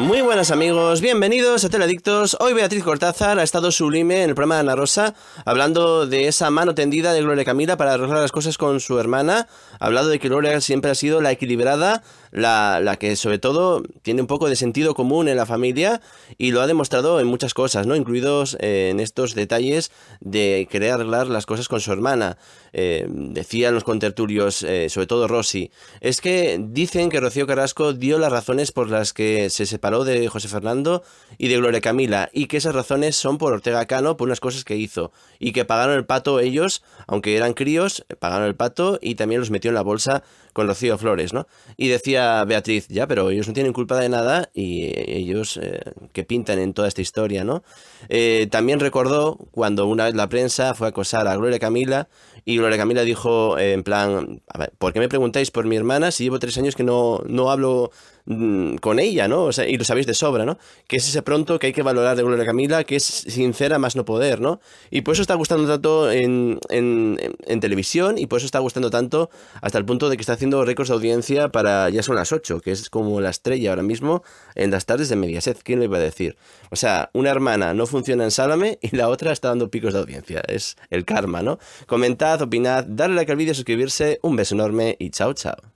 Muy buenas amigos, bienvenidos a Teladictos. Hoy Beatriz Cortázar ha estado sublime en el programa de Ana Rosa, hablando de esa mano tendida de Gloria Camila para arreglar las cosas con su hermana. Ha hablado de que Gloria siempre ha sido la equilibrada, la, que sobre todo tiene un poco de sentido común en la familia y lo ha demostrado en muchas cosas, ¿no? Incluidos eh, en estos detalles de querer arreglar las cosas con su hermana. Eh, decían los contertulios, eh, sobre todo Rossi, es que dicen que Rocío Carrasco dio las razones por las que se separó de José Fernando y de Gloria Camila, y que esas razones son por Ortega Cano, por unas cosas que hizo, y que pagaron el pato ellos, aunque eran críos, pagaron el pato y también los metió en la bolsa con Rocío Flores, ¿no? Y decía Beatriz, ya, pero ellos no tienen culpa de nada y ellos eh, que pintan en toda esta historia, ¿no? Eh, también recordó cuando una vez la prensa fue a acosar a Gloria Camila y Gloria Camila dijo eh, en plan, a ¿por qué me preguntáis por mi hermana si llevo tres años que no, no hablo mm, con ella, ¿no? O sea, y lo sabéis de sobra, ¿no? Que es ese pronto que hay que valorar de Gloria Camila, que es sincera más no poder, ¿no? Y por eso está gustando tanto en, televisión y por eso está gustando tanto hasta el punto de que está haciendo récords de audiencia para ya son las 8, que es como la estrella ahora mismo en las tardes de Mediaset. ¿Quién lo iba a decir? O sea, una hermana no funciona en Sálame y la otra está dando picos de audiencia. Es el karma, ¿no? Comentar opinad, darle like al vídeo, suscribirse. Un beso enorme y chao, chao.